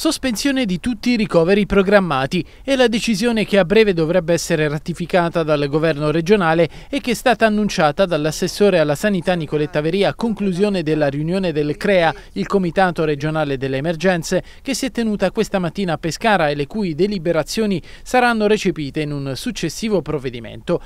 sospensione di tutti i ricoveri programmati è la decisione che a breve dovrebbe essere ratificata dal governo regionale e che è stata annunciata dall'assessore alla sanità Nicoletta Veria a conclusione della riunione del CREA, il Comitato regionale delle emergenze, che si è tenuta questa mattina a Pescara e le cui deliberazioni saranno recepite in un successivo provvedimento.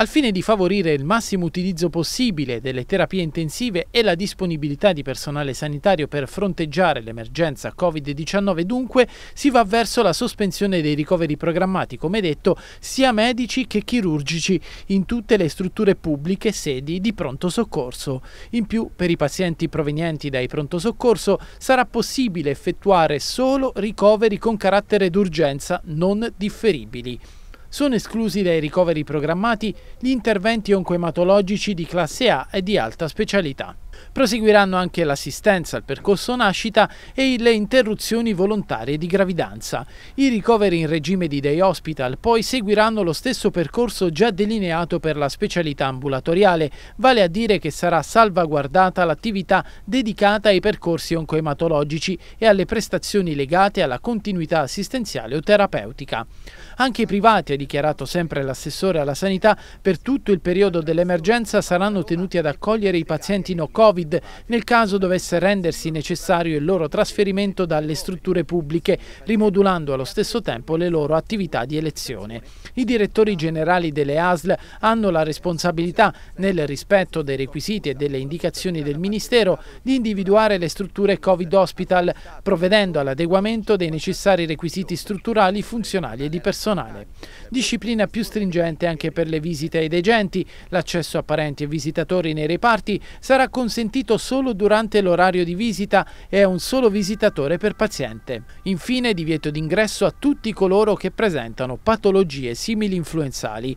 Al fine di favorire il massimo utilizzo possibile delle terapie intensive e la disponibilità di personale sanitario per fronteggiare l'emergenza Covid-19 dunque, si va verso la sospensione dei ricoveri programmati, come detto, sia medici che chirurgici in tutte le strutture pubbliche sedi di pronto soccorso. In più, per i pazienti provenienti dai pronto soccorso sarà possibile effettuare solo ricoveri con carattere d'urgenza non differibili. Sono esclusi dai ricoveri programmati gli interventi oncoematologici di classe A e di alta specialità. Proseguiranno anche l'assistenza al percorso nascita e le interruzioni volontarie di gravidanza. I ricoveri in regime di day hospital poi seguiranno lo stesso percorso già delineato per la specialità ambulatoriale, vale a dire che sarà salvaguardata l'attività dedicata ai percorsi oncoematologici e alle prestazioni legate alla continuità assistenziale o terapeutica. Anche i privati a dichiarato sempre l'assessore alla sanità, per tutto il periodo dell'emergenza saranno tenuti ad accogliere i pazienti no Covid nel caso dovesse rendersi necessario il loro trasferimento dalle strutture pubbliche, rimodulando allo stesso tempo le loro attività di elezione. I direttori generali delle ASL hanno la responsabilità, nel rispetto dei requisiti e delle indicazioni del Ministero, di individuare le strutture Covid Hospital, provvedendo all'adeguamento dei necessari requisiti strutturali, funzionali e di personale disciplina più stringente anche per le visite ai degenti. L'accesso a parenti e visitatori nei reparti sarà consentito solo durante l'orario di visita e a un solo visitatore per paziente. Infine divieto d'ingresso a tutti coloro che presentano patologie simili influenzali.